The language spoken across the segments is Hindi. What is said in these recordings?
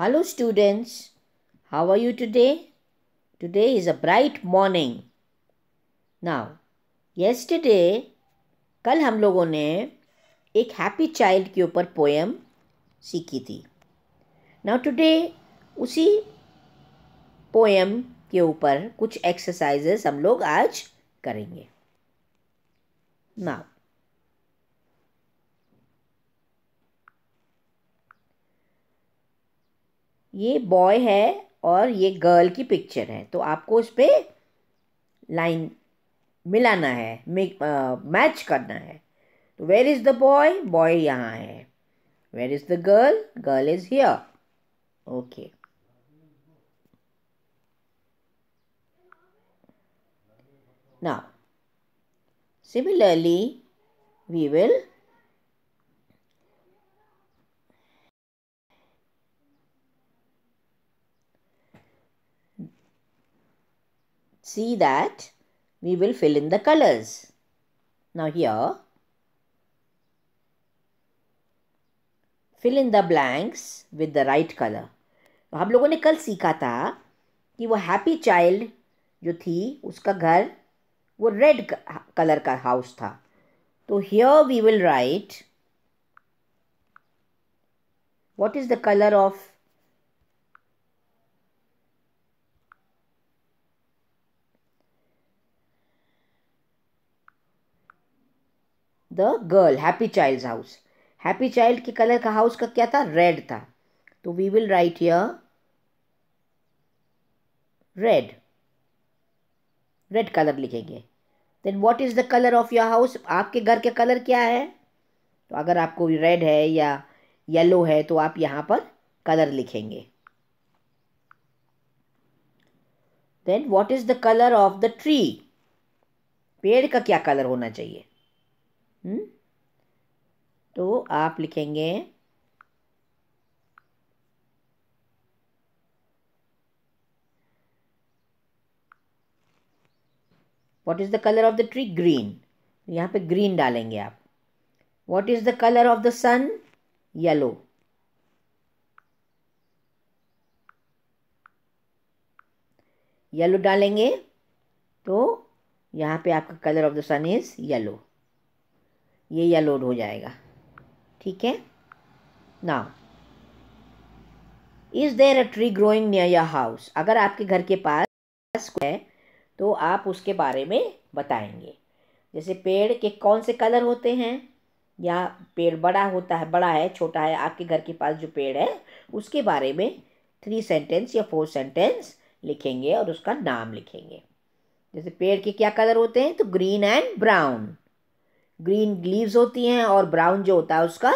Hello, students. How are you today? Today is a bright morning. Now, yesterday, कल हम लोगों ने एक हैप्पी चाइल्ड के ऊपर पोएम सीखी थी नाउ टुडे उसी पोएम के ऊपर कुछ एक्सरसाइजेस हम लोग आज करेंगे नाउ ये बॉय है और ये गर्ल की पिक्चर है तो आपको उस पर लाइन मिलाना है मैच करना है तो where is the boy boy यहाँ है where is the girl girl is here okay now similarly we will see that we will fill in the colors. Now here, fill in the blanks with the right color. तो हम लोगों ने कल सीखा था कि वो हैप्पी चाइल्ड जो थी उसका घर वो रेड कलर का हाउस था तो here we will write what is the color of the girl happy child house happy child के कलर का हाउस का क्या था रेड था तो we will write here red red colour लिखेंगे then what is the colour of your house आपके घर के कलर क्या है तो अगर आपको रेड है या येलो है तो आप यहाँ पर कलर लिखेंगे then what is the colour of the tree पेड़ का क्या कलर होना चाहिए हुँ? हम्म? तो आप लिखेंगे what is the colour of the tree green यहाँ पे ग्रीन डालेंगे आप what is the colour of the sun yellow yellow डालेंगे तो यहाँ पे आपका colour of the sun is yellow ये या लोड हो जाएगा ठीक है ना is there a tree growing near your house अगर आपके घर के पास है तो आप उसके बारे में बताएंगे जैसे पेड़ के कौन से कलर होते हैं या पेड़ बड़ा होता है बड़ा है छोटा है आपके घर के पास जो पेड़ है उसके बारे में थ्री सेंटेंस या फोर सेंटेंस लिखेंगे और उसका नाम लिखेंगे जैसे पेड़ के क्या कलर होते हैं तो green and brown green leaves होती हैं और ब्राउन जो होता है उसका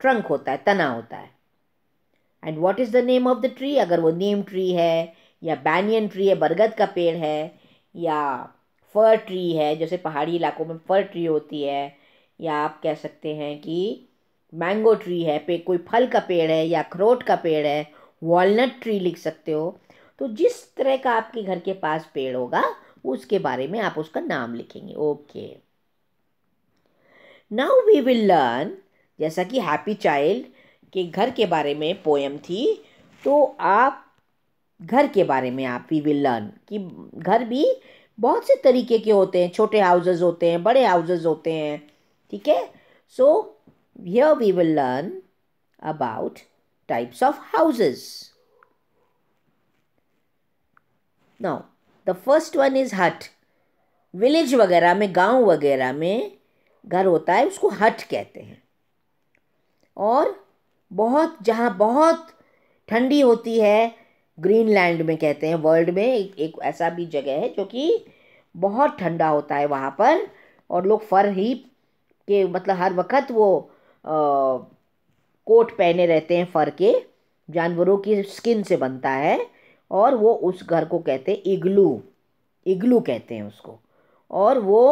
ट्रंक होता है तना होता है and what is the name of the tree अगर वो नीम ट्री है या बैनियन ट्री है बरगद का पेड़ है या फर ट्री है जैसे पहाड़ी इलाकों में फर ट्री होती है या आप कह सकते हैं कि मैंगो ट्री है पे कोई फल का पेड़ है या अखरोट का पेड़ है वॉलनट ट्री लिख सकते हो तो जिस तरह का आपके घर के पास पेड़ होगा उसके बारे में आप उसका नाम लिखेंगे okay okay. Now we will learn जैसा कि हैप्पी चाइल्ड के घर के बारे में पोएम थी तो आप घर के बारे में आप वी विल लर्न कि घर भी बहुत से तरीके के होते हैं छोटे हाउसेज होते हैं बड़े हाउसेज होते हैं ठीक है so here we will learn about types of houses now the first one is hut village वगैरह में गांव वगैरह में घर होता है उसको हट कहते हैं और बहुत जहाँ बहुत ठंडी होती है ग्रीनलैंड में कहते हैं वर्ल्ड में एक, एक ऐसा भी जगह है जो कि बहुत ठंडा होता है वहाँ पर और लोग फर ही के मतलब हर वक्त वो आ, कोट पहने रहते हैं फर के जानवरों की स्किन से बनता है और वो उस घर को कहते हैं इग्लू इग्लू कहते हैं उसको और वो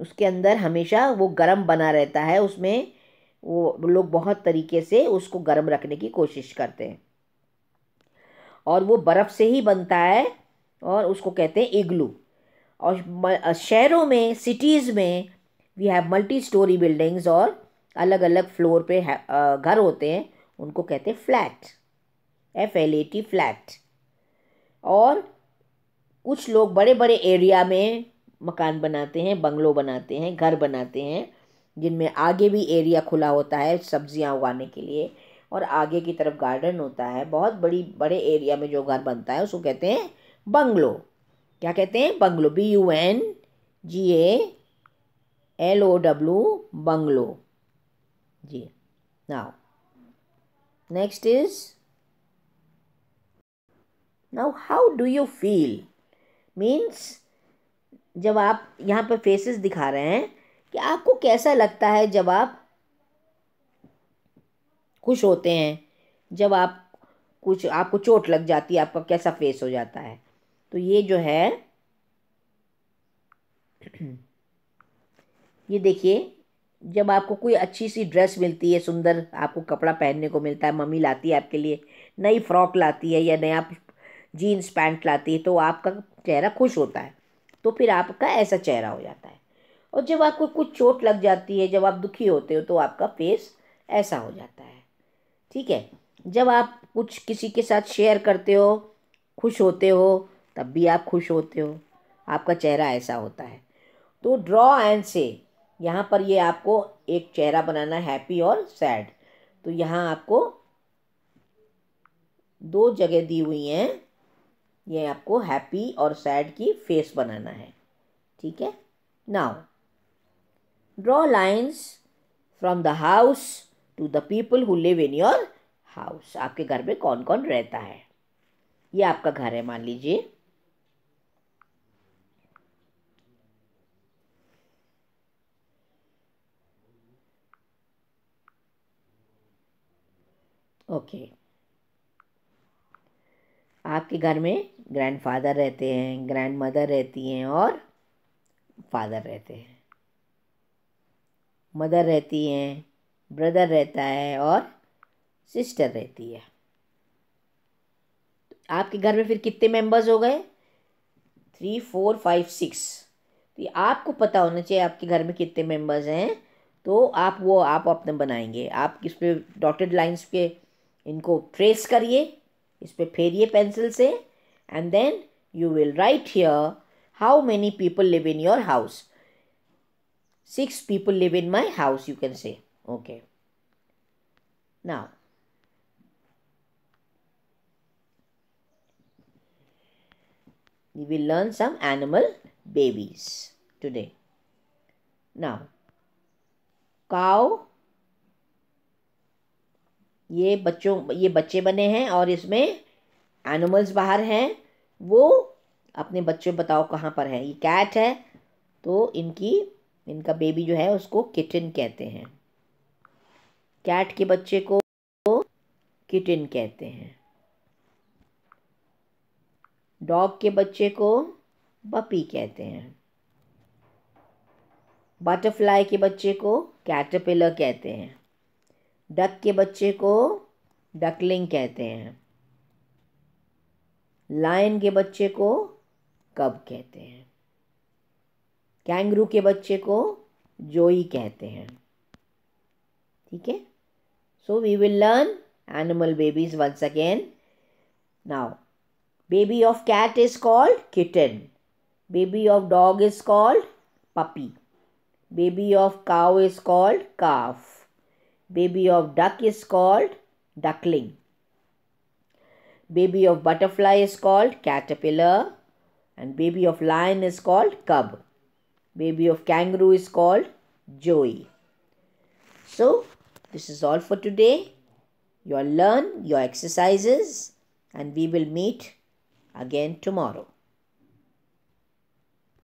उसके अंदर हमेशा वो गर्म बना रहता है उसमें वो लोग बहुत तरीके से उसको गर्म रखने की कोशिश करते हैं और वो बर्फ़ से ही बनता है और उसको कहते हैं इग्लू और शहरों में सिटीज़ में we have multi storey buildings और अलग अलग फ्लोर पे घर होते हैं उनको कहते हैं flat F L A T flat और कुछ लोग बड़े बड़े एरिया में मकान बनाते हैं बंगलो बनाते हैं घर बनाते हैं जिनमें आगे भी एरिया खुला होता है सब्जियां उगाने के लिए और आगे की तरफ गार्डन होता है बहुत बड़ी बड़े एरिया में जो घर बनता है उसको कहते हैं बंगलो क्या कहते हैं bungalow B U N G A L O W bungalow जी now next is now how do you feel means जब आप यहाँ पर फेसेस दिखा रहे हैं कि आपको कैसा लगता है जब आप खुश होते हैं जब आप कुछ आपको चोट लग जाती है आपका कैसा फेस हो जाता है तो ये जो है ये देखिए जब आपको कोई अच्छी सी ड्रेस मिलती है सुंदर आपको कपड़ा पहनने को मिलता है मम्मी लाती है आपके लिए नई फ्रॉक लाती है या नया जीन्स पैंट लाती है तो आपका चेहरा खुश होता है तो फिर आपका ऐसा चेहरा हो जाता है और जब आपको कुछ चोट लग जाती है जब आप दुखी होते हो तो आपका फेस ऐसा हो जाता है ठीक है जब आप कुछ किसी के साथ शेयर करते हो खुश होते हो तब भी आप खुश होते हो आपका चेहरा ऐसा होता है तो ड्रॉ एंड से यहाँ पर ये आपको एक चेहरा बनाना हैप्पी और सैड तो यहाँ आपको दो जगह दी हुई हैं ये आपको हैप्पी और सैड की फेस बनाना है ठीक है now draw lines from the house to the people who live in your house आपके घर में कौन कौन रहता है ये आपका घर है मान लीजिए ओके okay. आपके घर में ग्रैंडफादर रहते हैं ग्रैंड मदर रहती हैं और फादर रहते हैं मदर रहती हैं ब्रदर रहता है और सिस्टर रहती है तो आपके घर में फिर कितने मेंबर्स हो गए थ्री फोर फाइव सिक्स तो आपको पता होना चाहिए आपके घर में कितने मेंबर्स हैं तो आप वो आप अपने बनाएंगे आप किस पे डॉटेड लाइंस पे इनको ट्रेस करिए इस पर फेरिए पेंसिल से and then you will write here how many people live in your house six people live in my house you can say okay now we will learn some animal babies today now cow ये बच्चों ये बच्चे बने हैं और इसमें एनिमल्स बाहर हैं वो अपने बच्चे बताओ कहाँ पर है ये कैट है तो इनकी इनका बेबी जो है उसको किटन कहते हैं कैट के बच्चे को किटन कहते हैं डॉग के बच्चे को बपी कहते हैं बटरफ्लाई के बच्चे को कैटरपिलर कहते हैं डक के बच्चे को डकलिंग कहते हैं लायन के बच्चे को कब कहते हैं कैंगरू के बच्चे को जोई कहते हैं ठीक है so we will learn animal babies once again now baby of cat is called kitten baby of dog is called puppy baby of cow is called calf Baby of duck is called duckling. Baby of butterfly is called caterpillar. And baby of lion is called cub. Baby of kangaroo is called joey. So, this is all for today. Your learn, your exercises, and we will meet again tomorrow.